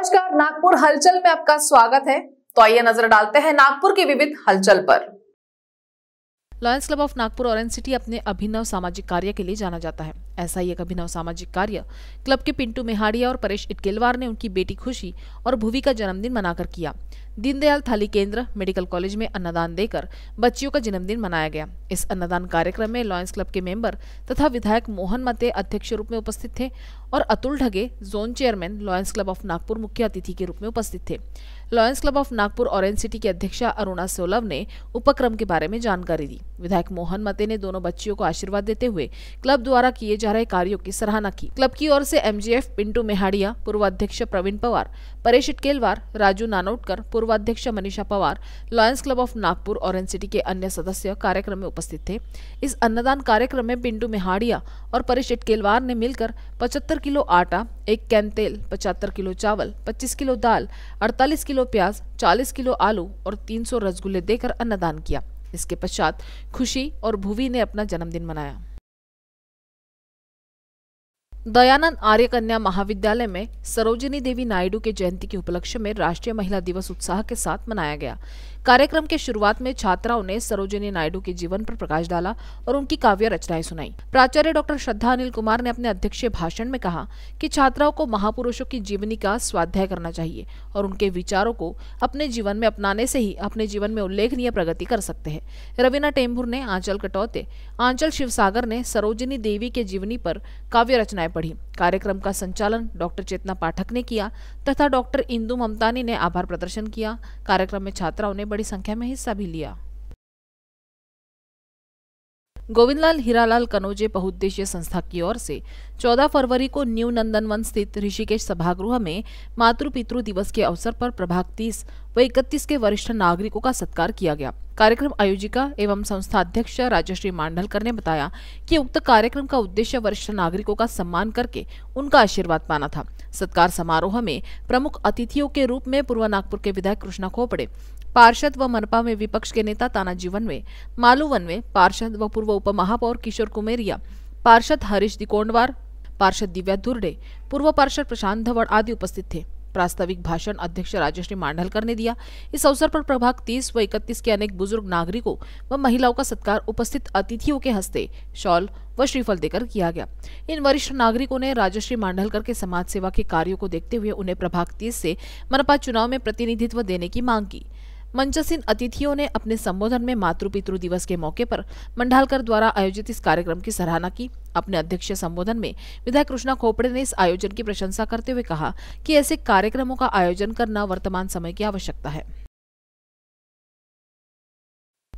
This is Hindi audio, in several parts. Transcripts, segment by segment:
नमस्कार नागपुर हलचल में आपका स्वागत है तो आइए नजर डालते हैं नागपुर की विविध हलचल पर Lions Club of Nagpur Orange City अपने अभिनव सामाजिक कार्य के लिए जाना जाता है ऐसा ही एक अभिनव सामाजिक कार्य क्लब के पिंटू मेहाड़िया और परेश इटकेलवार ने उनकी बेटी खुशी और भूवी का जन्मदिन मनाकर किया दीनदयाल थाली केंद्र मेडिकल कॉलेज में अन्नदान देकर बच्चियों का जन्मदिन मनाया गया इस अन्नदान कार्यक्रम में लॉयंस क्लब के मेंबर तथा विधायक मोहन मते अध्यक्ष रूप में उपस्थित थे और Atul Dhage zone chairman Lions Club of Nagpur मुख्य अतिथि के रूप में उपस्थित थे Lions Club of Nagpur Orange City के अध्यक्षा अरुणा सोलव ने उपक्रम के बारे में जानकारी दी विधायक मोहन मते ने दोनों बच्चियों को आशीर्वाद देते हुए क्लब द्वारा किए जा रहे कार्यों की सराहना की क्लब की ओर से एमजीएफ पिंटू मेहाड़िया पूर्व अध्यक्ष प्रवीण पवार परेश इटकेलवार राजू नानोटकर पूर्व पूर्वाध्यक्ष Manisha Pawar Lions Club of Nagpur और सिटी के अन्य सदस्य कार्यक्रम में उपस्थित थे इस अन्नदान कार्यक्रम में पिंटू मेहाड़िया और परिषद केलवार ने मिलकर 75 किलो आटा एक कैन तेल पचहत्तर किलो चावल 25 किलो दाल 48 किलो प्याज 40 किलो आलू और 300 रसगुल्ले देकर अन्नदान किया इसके पश्चात खुशी और भूवी ने अपना जन्मदिन मनाया दयानंद आर्य कन्या महाविद्यालय में सरोजिनी देवी नायडू के जयंती के उपलक्ष्य में राष्ट्रीय महिला दिवस उत्साह के साथ मनाया गया कार्यक्रम के शुरुआत में छात्राओं ने सरोजिनी नायडू के जीवन पर प्रकाश डाला और उनकी काव्य रचनाएं सुनाई प्राचार्य डॉक्टर श्रद्धा अनिल कुमार ने अपने अध्यक्षीय भाषण में कहा कि छात्राओं को महापुरुषों की जीवनी का स्वाध्याय करना चाहिए और उनके विचारों को अपने जीवन में अपनाने से ही अपने जीवन में उल्लेखनीय प्रगति कर सकते हैं रवीना टेम्भुर ने आंचल कटौते आंचल शिवसागर ने सरोजिनी देवी के जीवनी पर काव्य रचनाएं पढ़ी कार्यक्रम का संचालन डॉक्टर चेतना पाठक ने किया तथा डॉक्टर इंदु ममतानी ने आभार प्रदर्शन किया कार्यक्रम में छात्राओं ने बड़ी संख्या में हिस्सा भी लिया गोविंदलाल हीरालाल कनौजे बहुउद्देशीय संस्था की ओर से 14 फरवरी को न्यू नंदनवन स्थित ऋषिकेश सभागृह में मातृ पितृ दिवस के अवसर पर प्रभाग तीस व इकतीस के वरिष्ठ नागरिकों का सत्कार किया गया कार्यक्रम आयोजिका एवं संस्था अध्यक्ष राजश्री मांडलकर ने बताया कि उक्त कार्यक्रम का उद्देश्य वरिष्ठ नागरिकों का सम्मान करके उनका आशीर्वाद पाना था सत्कार समारोह में प्रमुख अतिथियों के रूप में पूर्व नागपुर के विधायक कृष्णा खोपड़े पार्षद व मनपा में विपक्ष के नेता तानाजी वनवे मालू वनवे पार्षद व पूर्व उप महापौर किशोर कुमेरिया पार्षद हरीश दिकोंडवार पार्षद दिव्या धुर्डे पूर्व पार्षद प्रशांत धवड़ आदि उपस्थित थे प्रास्ताविक भाषण अध्यक्ष राजश्री मांडलकर ने दिया इस अवसर पर प्रभाग तीस व इकतीस के अनेक बुजुर्ग नागरिकों व महिलाओं का सत्कार उपस्थित अतिथियों के हस्ते शॉल व श्रीफल देकर किया गया इन वरिष्ठ नागरिकों ने राजश्री मांडलकर के समाज सेवा के कार्यो को देखते हुए उन्हें प्रभाग तीस से मनपा चुनाव में प्रतिनिधित्व देने की मांग की मंचसीन अतिथियों ने अपने संबोधन में मातृ पितृ दिवस के मौके पर मंडालकर द्वारा आयोजित इस कार्यक्रम की सराहना की अपने अध्यक्षीय संबोधन में विधायक कृष्णा खोपड़े ने इस आयोजन की प्रशंसा करते हुए कहा कि ऐसे कार्यक्रमों का आयोजन करना वर्तमान समय की आवश्यकता है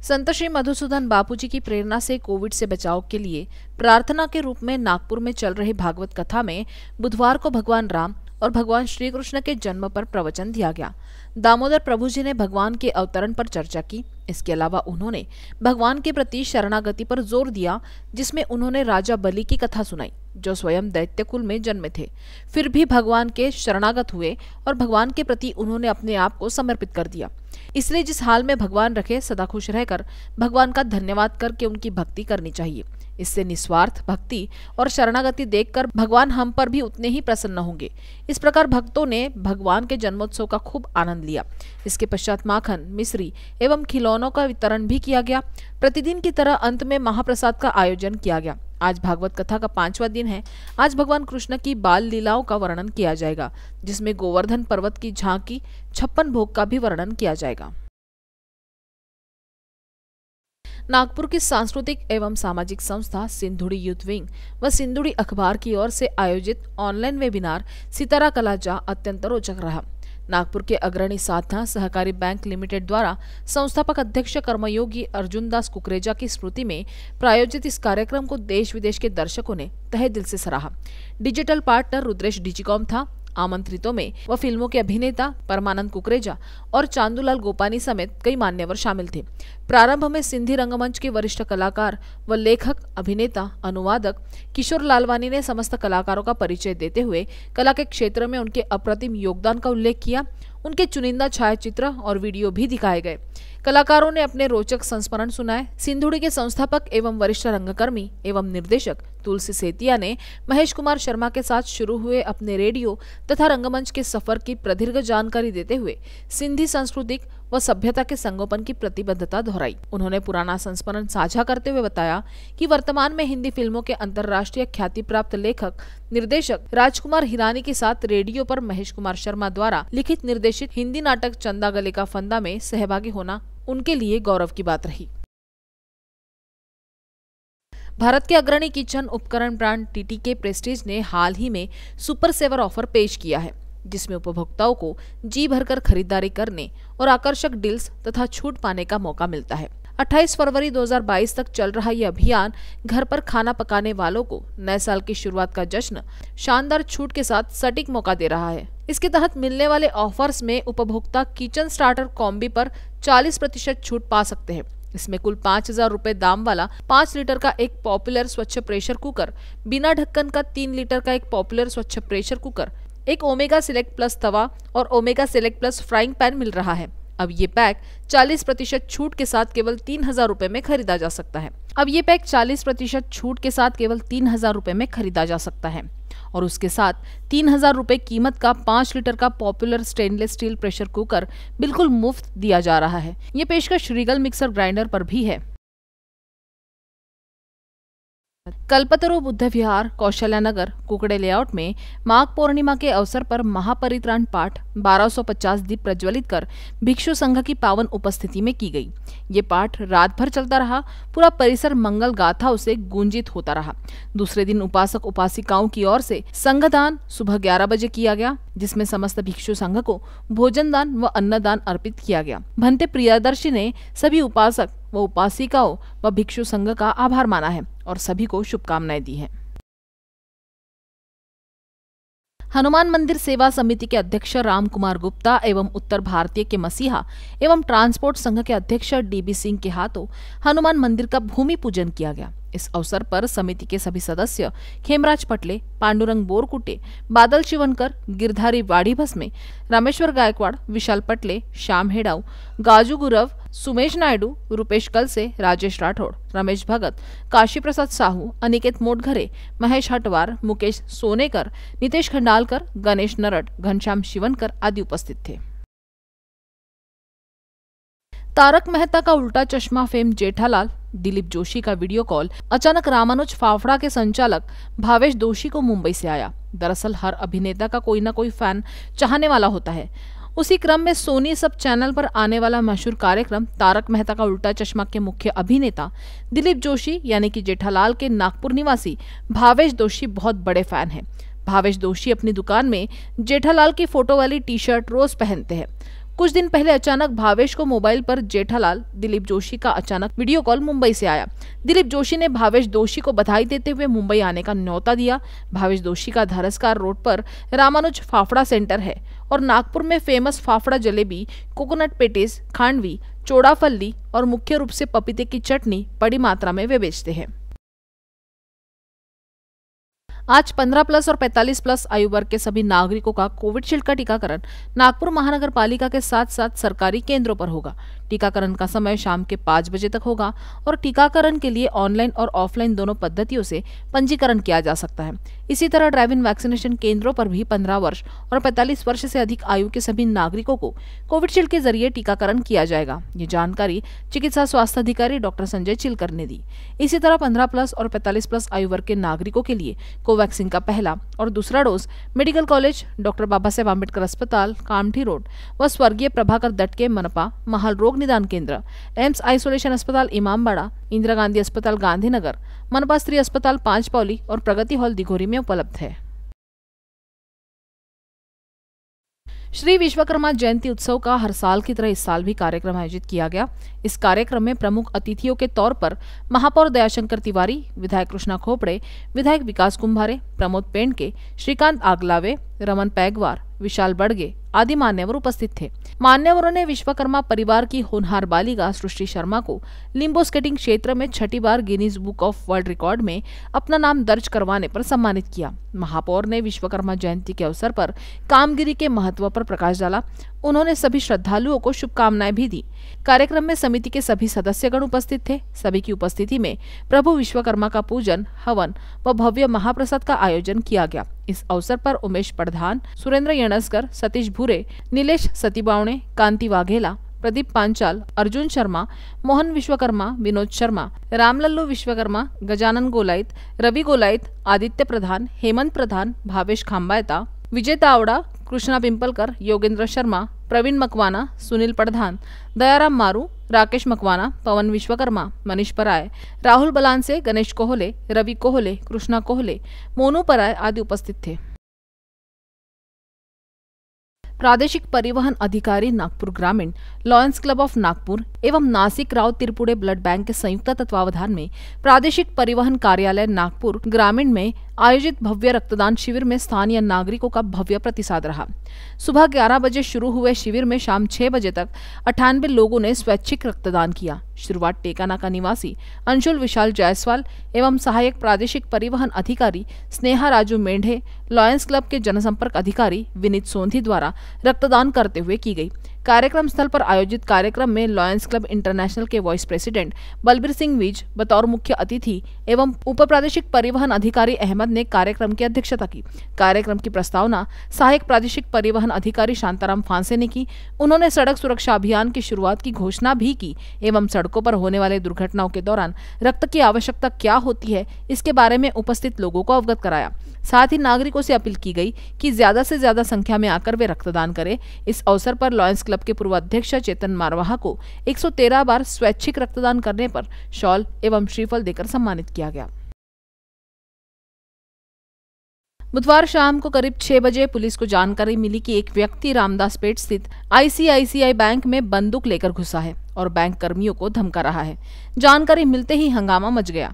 संत श्री मधुसूदन बापूजी की प्रेरणा से कोविड से बचाव के लिए प्रार्थना के रूप में नागपुर में चल रही भागवत कथा में बुधवार को भगवान राम और भगवान श्री कृष्ण के जन्म पर प्रवचन दिया गया दामोदर प्रभु जी ने भगवान के अवतरण पर चर्चा की इसके अलावा उन्होंने भगवान के प्रति शरणागति पर जोर दिया जिसमें उन्होंने राजा बलि की कथा सुनाई जो स्वयं दैत्य कुल में जन्मे थे फिर भी भगवान के शरणागत हुए और भगवान के प्रति उन्होंने अपने आप को समर्पित कर दिया इसलिए जिस हाल में भगवान रखे सदा खुश रहकर भगवान का धन्यवाद करके उनकी भक्ति करनी चाहिए इससे निस्वार्थ भक्ति और शरणागति देखकर भगवान हम पर भी उतने ही प्रसन्न होंगे इस प्रकार भक्तों ने भगवान के जन्मोत्सव का खूब आनंद लिया इसके पश्चात माखन मिश्री एवं खिलौनों का वितरण भी किया गया प्रतिदिन की तरह अंत में महाप्रसाद का आयोजन किया गया आज भागवत कथा का पांचवा दिन है आज भगवान कृष्ण की बाल लीलाओं का वर्णन किया जाएगा जिसमें गोवर्धन पर्वत की झांकी छप्पन भोग का भी वर्णन किया जाएगा नागपुर की सांस्कृतिक एवं सामाजिक संस्था सिंधुड़ी यूथ विंग व सिंधुड़ी अखबार की ओर से आयोजित ऑनलाइन वेबिनार सितारा कला जा अत्यंत रोचक रहा नागपुर के अग्रणी साधना सहकारी बैंक लिमिटेड द्वारा संस्थापक अध्यक्ष कर्मयोगी अर्जुन दास कुकरेजा की स्मृति में प्रायोजित इस कार्यक्रम को देश विदेश के दर्शकों ने तहे दिल से सराहा डिजिटल पार्टनर रुद्रेश डिजिकॉम था आमंत्रितों में वह फिल्मों के अभिनेता परमानंद कुकरेजा और चांदूलाल गोपानी समेत कई मान्यवर शामिल थे प्रारंभ में सिंधी रंगमंच के वरिष्ठ कलाकार व लेखक अभिनेता अनुवादक किशोर लालवानी ने समस्त कलाकारों का परिचय देते हुए कला के क्षेत्र में उनके अप्रतिम योगदान का उल्लेख किया उनके चुनिंदा छायाचित्र और वीडियो भी दिखाए गए कलाकारों ने अपने रोचक संस्मरण सुनाए सिंधुड़ी के संस्थापक एवं वरिष्ठ रंगकर्मी एवं निर्देशक तुलसी सेतिया ने महेश कुमार शर्मा के साथ शुरू हुए अपने रेडियो तथा रंगमंच के सफर की प्रदीर्घ जानकारी देते हुए सिंधी सांस्कृतिक व सभ्यता के संगोपन की प्रतिबद्धता दोहराई उन्होंने पुराना संस्मरण साझा करते हुए बताया कि वर्तमान में हिंदी फिल्मों के अंतर्राष्ट्रीय ख्याति प्राप्त लेखक निर्देशक राजकुमार हिरानी के साथ रेडियो पर महेश कुमार शर्मा द्वारा लिखित निर्देशित हिंदी नाटक चंदा गले का फंदा में सहभागी होना उनके लिए गौरव की बात रही भारत के अग्रणी किचन उपकरण ब्रांड टीटी के प्रेस्टीज ने हाल ही में सुपर सेवर ऑफर पेश किया है जिसमें उपभोक्ताओं को जी भरकर खरीदारी करने और आकर्षक डील्स तथा छूट पाने का मौका मिलता है 28 फरवरी 2022 तक चल रहा यह अभियान घर पर खाना पकाने वालों को नए साल की शुरुआत का जश्न शानदार छूट के साथ सटीक मौका दे रहा है इसके तहत मिलने वाले ऑफर्स में उपभोक्ता किचन स्टार्टर कॉम्बी पर 40 प्रतिशत छूट पा सकते हैं इसमें कुल पाँच हजार रूपए दाम वाला पाँच लीटर का एक पॉपुलर स्वच्छ प्रेशर कुकर बिना ढक्कन का तीन लीटर का एक पॉपुलर स्वच्छ प्रेशर कुकर एक ओमेगा सिलेक्ट प्लस तवा और Omega Select Plus frying pan मिल रहा है अब ये पैक 40 प्रतिशत छूट के साथ केवल तीन हजार रूपए में खरीदा जा सकता है अब ये पैक 40 प्रतिशत छूट के साथ केवल तीन हजार रूपए में खरीदा जा सकता है और उसके साथ तीन हजार रूपए कीमत का पांच लीटर का Popular stainless steel pressure cooker बिल्कुल मुफ्त दिया जा रहा है ये पेशकश रिगल मिक्सर ग्राइंडर पर भी है कल्पतरु बुद्ध विहार कौशल्यानगर कुकड़े लेआउट में माघ पूर्णिमा के अवसर पर महापरित्राण पाठ 1250 दीप प्रज्वलित कर भिक्षु संघ की पावन उपस्थिति में की गई ये पाठ रात भर चलता रहा पूरा परिसर मंगल गाथाओं से गुंजित होता रहा दूसरे दिन उपासक उपासिकाओं की ओर से संघदान सुबह ग्यारह बजे किया गया जिसमें समस्त भिक्षु संघ को भोजन दान व अन्नदान अर्पित किया गया भंते प्रियदर्शी ने सभी उपासक व उपासिकाओं व भिक्षु संघ का आभार माना है और सभी को शुभकामनाएं दी हैं हनुमान मंदिर सेवा समिति के अध्यक्ष राम कुमार गुप्ता एवं उत्तर भारतीय के मसीहा एवं ट्रांसपोर्ट संघ के अध्यक्ष डीबी सिंह के हाथों हनुमान मंदिर का भूमि पूजन किया गया इस अवसर पर समिति के सभी सदस्य खेमराज पटले पांडुरंग बोरकुटे बादल शिवनकर गिरधारी वाड़ी भस्मे रामेश्वर गायकवाड़ विशाल पटले श्याम हेड़ाऊ गाजू गुरव सुमेश नायडू रुपेश कलसे राजेश राठौड़ रमेश भगत काशी प्रसाद साहू अनिकेत मोटघरे महेश हटवार मुकेश सोनेकर नितेश खंडालकर गणेश नरट घनश्याम शिवनकर आदि उपस्थित थे तारक मेहता का उल्टा चश्मा फेम जेठालाल दिलीप जोशी का वीडियो कॉल अचानक रामानुज फाफड़ा के संचालक भावेश दोषी को मुंबई से आया दरअसल हर अभिनेता का कोई ना कोई फैन चाहने वाला होता है उसी क्रम में सोनी सब चैनल पर आने वाला मशहूर कार्यक्रम तारक मेहता का उल्टा चश्मा के मुख्य अभिनेता दिलीप जोशी यानी कि जेठालाल के नागपुर निवासी भावेश दोषी बहुत बड़े फैन हैं भावेश दोषी अपनी दुकान में जेठालाल की फोटो वाली टी शर्ट रोज पहनते हैं कुछ दिन पहले अचानक भावेश को मोबाइल पर जेठालाल दिलीप जोशी का अचानक वीडियो कॉल मुंबई से आया दिलीप जोशी ने भावेश दोषी को बधाई देते हुए मुंबई आने का न्योता दिया भावेश दोषी का धरसकार रोड पर रामानुज फाफड़ा सेंटर है और नागपुर में famous fafda jalebi coconut patties khandvi चौड़ाफल्ली और मुख्य रूप से पपीते की चटनी बड़ी मात्रा में वे बेचते हैं आज 15 प्लस और 45 प्लस आयु वर्ग के सभी नागरिकों का कोविडशील्ड का टीकाकरण नागपुर महानगर पालिका के साथ साथ सरकारी केंद्रों पर होगा टीकाकरण का समय शाम के पाँच बजे तक होगा और टीकाकरण के लिए ऑनलाइन और ऑफलाइन दोनों पद्धतियों से पंजीकरण किया जा सकता है इसी तरह इन वैक्सीनेशन केंद्रों पर भी पंद्रह वर्ष और पैंतालीस वर्ष से अधिक आयु के सभी नागरिकों को कोविडशील्ड के जरिए टीकाकरण किया जाएगा ये जानकारी चिकित्सा स्वास्थ्य अधिकारी डॉक्टर संजय चिलकर ने दी इसी तरह पंद्रह प्लस और पैंतालीस प्लस आयु वर्ग के नागरिकों के लिए कोवैक्सीन का पहला और दूसरा dose medical college doctor Baba Saheb Ambedkar अस्पताल कामठी रोड व स्वर्गीय प्रभाकर दट के मनपा महल रोग निदान केंद्र एम्स आइसोलेशन अस्पताल इमामबाड़ा इंदिरा गांधी अस्पताल गांधीनगर मनपा स्त्री अस्पताल पांच पौली और प्रगति हॉल दिघोरी में उपलब्ध है श्री विश्वकर्मा जयंती उत्सव का हर साल की तरह इस साल भी कार्यक्रम आयोजित किया गया इस कार्यक्रम में प्रमुख अतिथियों के तौर पर महापौर दयाशंकर तिवारी विधायक कृष्णा खोपड़े विधायक विकास कुंभारे प्रमोद पेंडके श्रीकांत आगलावे रमन पैगवार विशाल बड़गे आदि मान्यवर उपस्थित थे मान्यवरों ने विश्वकर्मा परिवार की होनहार बालिका सृष्टि शर्मा को लिम्बो स्केटिंग क्षेत्र में छठी बार Guinness book of world record में अपना नाम दर्ज करवाने पर सम्मानित किया महापौर ने विश्वकर्मा जयंती के अवसर पर कामगिरी के महत्व पर प्रकाश डाला उन्होंने सभी श्रद्धालुओं को शुभकामनाएं भी दी कार्यक्रम में समिति के सभी सदस्यगण उपस्थित थे सभी की उपस्थिति में प्रभु विश्वकर्मा का पूजन हवन व भव्य महाप्रसाद का आयोजन किया गया इस अवसर पर उमेश प्रधान सुरेंद्र यणस्कर सतीश भूरे नीलेश सतीबावणे कांति वाघेला प्रदीप पांचाल अर्जुन शर्मा मोहन विश्वकर्मा विनोद शर्मा रामलल्लू विश्वकर्मा गजानन गोलाइत रवि गोलाइत आदित्य प्रधान हेमंत प्रधान भावेश खांबायता विजय तावड़ा कृष्णा पिंपलकर योगेंद्र शर्मा प्रवीण मकवाना सुनील प्रधान दयाराम मारू राकेश मकवाना पवन विश्वकर्मा मनीष पराय राहुल बलानसे गणेश कोहले रवि कोहले कृष्णा कोहले मोनू पराय आदि उपस्थित थे प्रादेशिक परिवहन अधिकारी नागपुर ग्रामीण लॉयंस क्लब ऑफ नागपुर एवं नासिक राव त्रिपुड़े ब्लड बैंक के संयुक्त तत्वावधान में प्रादेशिक परिवहन कार्यालय नागपुर ग्रामीण में आयोजित भव्य रक्तदान शिविर में स्थानीय नागरिकों का भव्य प्रतिसाद रहा सुबह ग्यारह बजे शुरू हुए शिविर में शाम छह बजे तक अठानबे लोगों ने स्वैच्छिक रक्तदान किया शुरुआत टेकाना का निवासी अंशुल विशाल जायसवाल एवं सहायक प्रादेशिक परिवहन अधिकारी स्नेहा राजू मेंढे लॉयंस क्लब के जनसंपर्क अधिकारी विनीत सोंधी द्वारा रक्तदान करते हुए की गई कार्यक्रम स्थल पर आयोजित कार्यक्रम में लॉयंस क्लब इंटरनेशनल के वाइस प्रेसिडेंट बलबीर सिंह विज बतौर मुख्य अतिथि एवं उप प्रादेशिक परिवहन अधिकारी अहमद ने कार्यक्रम की अध्यक्षता की कार्यक्रम की प्रस्तावना सहायक प्रादेशिक परिवहन अधिकारी शांताराम फांसे ने की उन्होंने सड़क सुरक्षा अभियान की शुरुआत की घोषणा भी की एवं सड़कों पर होने वाले दुर्घटनाओं के दौरान रक्त की आवश्यकता क्या होती है इसके बारे में उपस्थित लोगों को अवगत कराया साथ ही नागरिकों से अपील की गई कि ज्यादा से ज्यादा संख्या में आकर वे रक्तदान करें इस अवसर पर लॉयंस क्लब के पूर्व अध्यक्ष चेतन मारवाहा को 113 बार स्वैच्छिक रक्तदान करने पर शॉल एवं श्रीफल देकर सम्मानित किया गया बुधवार शाम को करीब छह बजे पुलिस को जानकारी मिली कि एक व्यक्ति रामदास पेट स्थित आईसीआईसीआई बैंक में बंदूक लेकर घुसा है और बैंक कर्मियों को धमका रहा है जानकारी मिलते ही हंगामा मच गया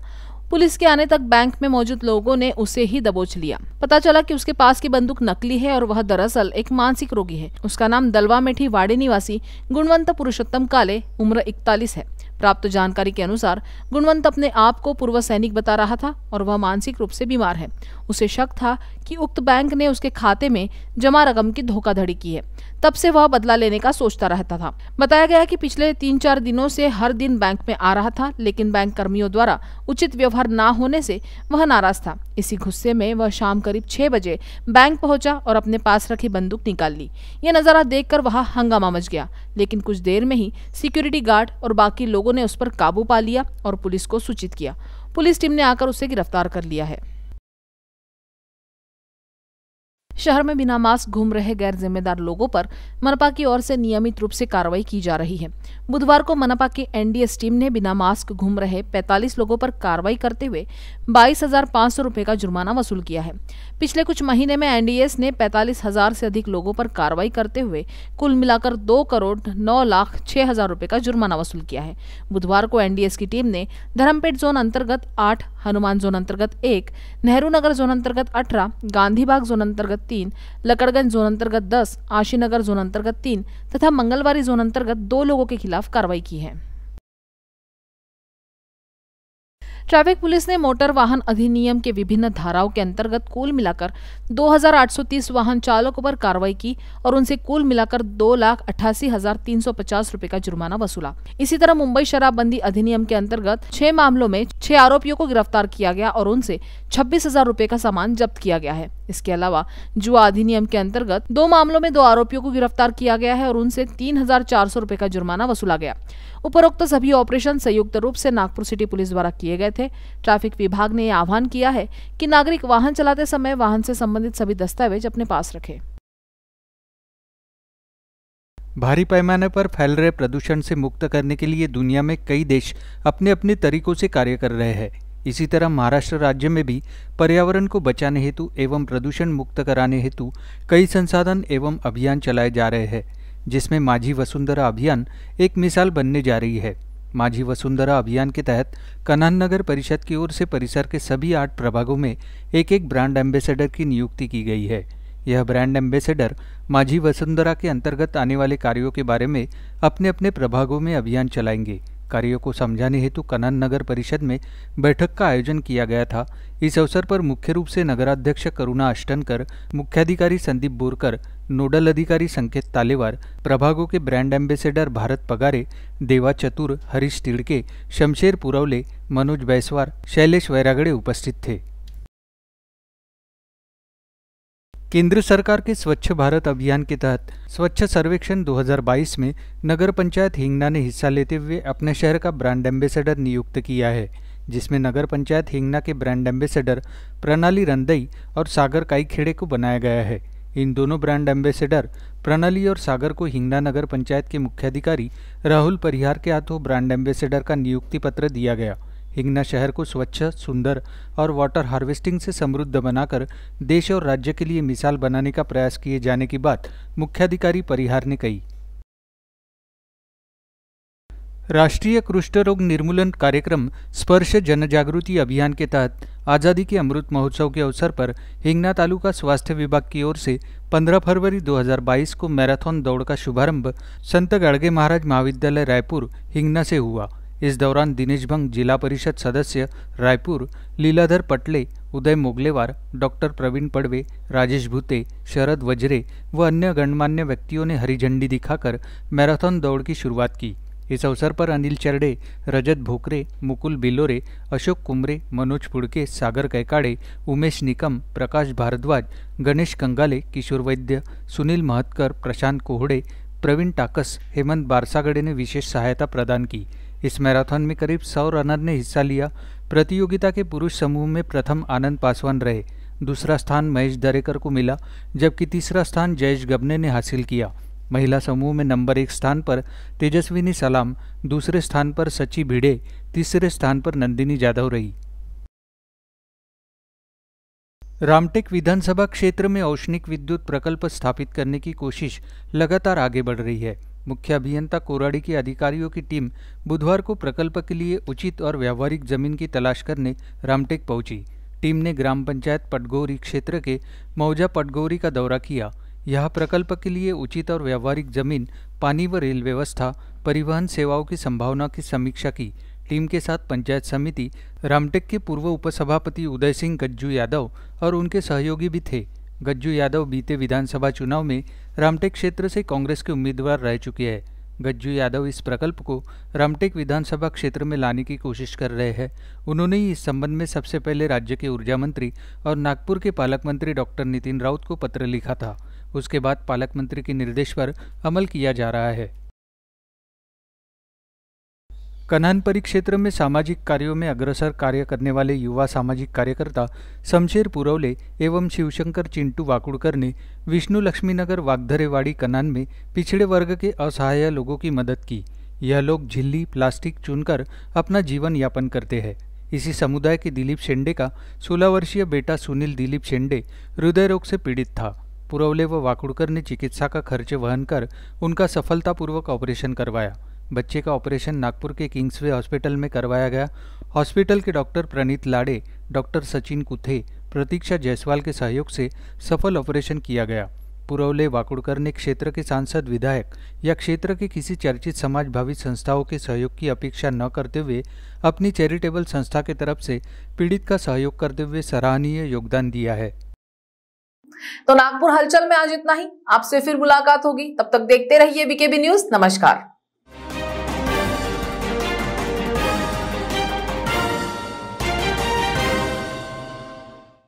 पुलिस के आने तक बैंक में मौजूद लोगों ने उसे ही दबोच लिया पता चला कि उसके पास की बंदूक नकली है और वह दरअसल एक मानसिक रोगी है उसका नाम दलवा मेठी वाड़ी निवासी गुणवंत पुरुषोत्तम काले उम्र इकतालीस है प्राप्त जानकारी के अनुसार गुणवंत अपने आप को पूर्व सैनिक बता रहा था और वह मानसिक रूप से बीमार है उसे शक था कि उक्त बैंक ने उसके खाते में जमा रकम की धोखाधड़ी की है तब से वह बदला लेने का सोचता रहता था बताया गया कि पिछले तीन चार दिनों से हर दिन बैंक में आ रहा था लेकिन बैंक कर्मियों द्वारा उचित व्यवहार न होने से वह नाराज था इसी गुस्से में वह शाम करीब छह बजे बैंक पहुंचा और अपने पास रखी बंदूक निकाल ली यह नजारा देख कर वहां हंगामा मच गया लेकिन कुछ देर में ही सिक्योरिटी गार्ड और बाकी लोगों ने उस पर काबू पा लिया और पुलिस को सूचित किया पुलिस टीम ने आकर उसे गिरफ्तार कर लिया है शहर में बिना मास्क घूम रहे गैर जिम्मेदार लोगों पर मनपा की ओर से नियमित रूप से कार्रवाई की जा रही है बुधवार को मनपा की एनडीएस टीम ने बिना मास्क घूम रहे 45 लोगों पर कार्रवाई करते हुए बाईस रुपए का जुर्माना वसूल किया है पिछले कुछ महीने में एनडीएस ने पैंतालीस हजार से अधिक लोगों पर कार्रवाई करते हुए कुल मिलाकर दो करोड़ नौ लाख छह हजार रुपए का जुर्माना वसूल किया है बुधवार को एनडीएस की टीम ने धर्मपेट जोन अंतर्गत आठ हनुमान जोन अंतर्गत एक नेहरू नगर जोन अंतर्गत अठारह गांधी बाग जोन अंतर्गत तीन लकड़गंज जोन अंतर्गत दस आशीनगर जोन अंतर्गत तीन तथा मंगलवारी जोन अंतर्गत दो लोगों के खिलाफ कार्रवाई की है ट्रैफिक पुलिस ने मोटर वाहन अधिनियम के विभिन्न धाराओं के अंतर्गत कुल मिलाकर 2,830 वाहन चालकों पर कार्रवाई की और उनसे कुल मिलाकर दो लाख अट्ठासी हजार तीन सौ पचास रूपए का जुर्माना वसूला इसी तरह मुंबई शराबबंदी अधिनियम के अंतर्गत छह मामलों में छह आरोपियों को गिरफ्तार किया गया और उनसे छब्बीस हजार रूपए का सामान जब्त किया गया है इसके अलावा जुआ अधिनियम के अंतर्गत दो मामलों में दो आरोपियों को गिरफ्तार किया गया है और उनसे तीन हजार चार सौ रूपए का जुर्माना वसूला गया उपरोक्त सभी ऑपरेशन संयुक्त रूप से नागपुर सिटी पुलिस द्वारा किए गए थे ट्रैफिक विभाग ने आह्वान किया है कि नागरिक वाहन चलाते समय वाहन से संबंधित सभी दस्तावेज अपने पास रखें भारी पैमाने पर फैल रहे प्रदूषण से मुक्त करने के लिए दुनिया में कई देश अपने अपने तरीकों से कार्य कर रहे हैं इसी तरह महाराष्ट्र राज्य में भी पर्यावरण को बचाने हेतु एवं प्रदूषण मुक्त कराने हेतु कई संसाधन एवं अभियान चलाए जा रहे हैं जिसमें माझी वसुंधरा अभियान एक मिसाल बनने जा रही है माझी वसुंधरा अभियान के तहत कन्हन नगर परिषद की ओर से परिसर के सभी आठ प्रभागों में एक एक ब्रांड एम्बेसडर की नियुक्ति की गई है यह ब्रांड एम्बेसडर माझी वसुंधरा के अंतर्गत आने वाले कार्यों के बारे में अपने अपने प्रभागों में अभियान चलाएंगे कार्यों को समझाने हेतु कनान नगर परिषद में बैठक का आयोजन किया गया था इस अवसर पर मुख्य रूप से नगराध्यक्ष करुणा अष्टनकर मुख्याधिकारी संदीप बोरकर नोडल अधिकारी संकेत तालेवार प्रभागों के ब्रांड एम्बेसडर भारत पगारे देवा चतुर हरीश तिड़के शमशेर पुरवले मनोज बैसवार शैलेश वैरागड़े उपस्थित थे केंद्र सरकार के स्वच्छ भारत अभियान के तहत स्वच्छ सर्वेक्षण 2022 में नगर पंचायत हिंगना ने हिस्सा लेते हुए अपने शहर का ब्रांड एम्बेसडर नियुक्त किया है जिसमें नगर पंचायत हिंगना के ब्रांड एम्बेसडर प्रणाली रंदई और सागर काईखेड़े को बनाया गया है इन दोनों ब्रांड एम्बेसडर प्रणाली और सागर को हिंगना नगर पंचायत के मुख्याधिकारी राहुल परिहार के हाथों ब्रांड एम्बेसडर का नियुक्ति पत्र दिया गया हिंगना शहर को स्वच्छ सुंदर और वाटर हार्वेस्टिंग से समृद्ध बनाकर देश और राज्य के लिए मिसाल बनाने का प्रयास किए जाने की बात मुख्याधिकारी परिहार ने कही राष्ट्रीय कुष्ठ रोग निर्मूलन कार्यक्रम स्पर्श जनजागृति अभियान के तहत आज़ादी के अमृत महोत्सव के अवसर पर हिंगना तालुका स्वास्थ्य विभाग की ओर से 15 फरवरी 2022 को मैराथन दौड़ का शुभारंभ संत गाड़गे महाराज महाविद्यालय रायपुर हिंगना से हुआ इस दौरान दिनेश भंग जिला परिषद सदस्य रायपुर लीलाधर पटले उदय मोगलेवार डॉक्टर प्रवीण पड़वे राजेश भूते शरद वजरे व अन्य गणमान्य व्यक्तियों ने हरी झंडी दिखाकर मैराथन दौड़ की शुरुआत की इस अवसर पर अनिल चरडे रजत भोकरे मुकुल बिलोरे अशोक कुमरे मनोज पुड़के सागर कैकाड़े उमेश निकम प्रकाश भारद्वाज गणेश कंगाले किशोर वैद्य सुनील महतकर प्रशांत कोहड़े प्रवीण टाकस हेमंत बारसागड़े ने विशेष सहायता प्रदान की इस मैराथन में करीब सौ रनर ने हिस्सा लिया प्रतियोगिता के पुरुष समूह में प्रथम आनंद पासवान रहे दूसरा स्थान महेश दरेकर को मिला जबकि तीसरा स्थान जयेश गबने ने हासिल किया महिला समूह में नंबर एक स्थान पर तेजस्विनी सलाम दूसरे स्थान पर सची भिड़े तीसरे स्थान पर नंदिनी जाधव रही रामटेक विधानसभा क्षेत्र में औष्णिक विद्युत प्रकल्प स्थापित करने की कोशिश लगातार आगे बढ़ रही है मुख्य अभियंता कोराड़ी के अधिकारियों की टीम बुधवार को प्रकल्प के लिए उचित और व्यावहारिक जमीन की तलाश करने रामटेक पहुंची टीम ने ग्राम पंचायत पटगोरी क्षेत्र के मौजा पटगोरी का दौरा किया यह प्रकल्प के लिए उचित और व्यावहारिक जमीन पानी व रेल व्यवस्था परिवहन सेवाओं की संभावना की समीक्षा की टीम के साथ पंचायत समिति रामटेक के पूर्व उपसभापति उदय सिंह गज्जू यादव और उनके सहयोगी भी थे गज्जू यादव बीते विधानसभा चुनाव में रामटेक क्षेत्र से कांग्रेस के उम्मीदवार रह चुके हैं गज्जू यादव इस प्रकल्प को रामटेक विधानसभा क्षेत्र में लाने की कोशिश कर रहे हैं उन्होंने ही इस संबंध में सबसे पहले राज्य के ऊर्जा मंत्री और नागपुर के पालक मंत्री डॉक्टर नितिन राउत को पत्र लिखा था उसके बाद पालक मंत्री के निर्देश पर अमल किया जा रहा है कन्हानपरी क्षेत्र में सामाजिक कार्यों में अग्रसर कार्य करने वाले युवा सामाजिक कार्यकर्ता शमशेर पुरौले एवं शिवशंकर चिंटू वाकुड़कर ने विष्णु लक्ष्मीनगर वागधरेवाड़ी कनान में पिछड़े वर्ग के असहाय लोगों की मदद की यह लोग झिल्ली प्लास्टिक चुनकर अपना जीवन यापन करते हैं इसी समुदाय के दिलीप शेंडे का सोलह वर्षीय बेटा सुनील दिलीप शेंडे हृदय रोग से पीड़ित था पुरौले व वाकुड़कर ने चिकित्सा का खर्च वहन कर उनका सफलतापूर्वक ऑपरेशन करवाया बच्चे का ऑपरेशन नागपुर के किंग्सवे हॉस्पिटल में करवाया गया हॉस्पिटल के डॉक्टर प्रणीत लाड़े डॉक्टर सचिन कुथे प्रतीक्षा जायसवाल के सहयोग से सफल ऑपरेशन किया गया पुरौले वाकुड़कर ने क्षेत्र के सांसद विधायक या क्षेत्र के किसी चर्चित समाज भावी संस्थाओं के सहयोग की अपेक्षा न करते हुए अपनी चैरिटेबल संस्था के तरफ से पीड़ित का सहयोग करते हुए सराहनीय योगदान दिया है तो नागपुर हलचल में आज इतना ही आपसे फिर मुलाकात होगी तब तक देखते रहिए बीकेबी न्यूज नमस्कार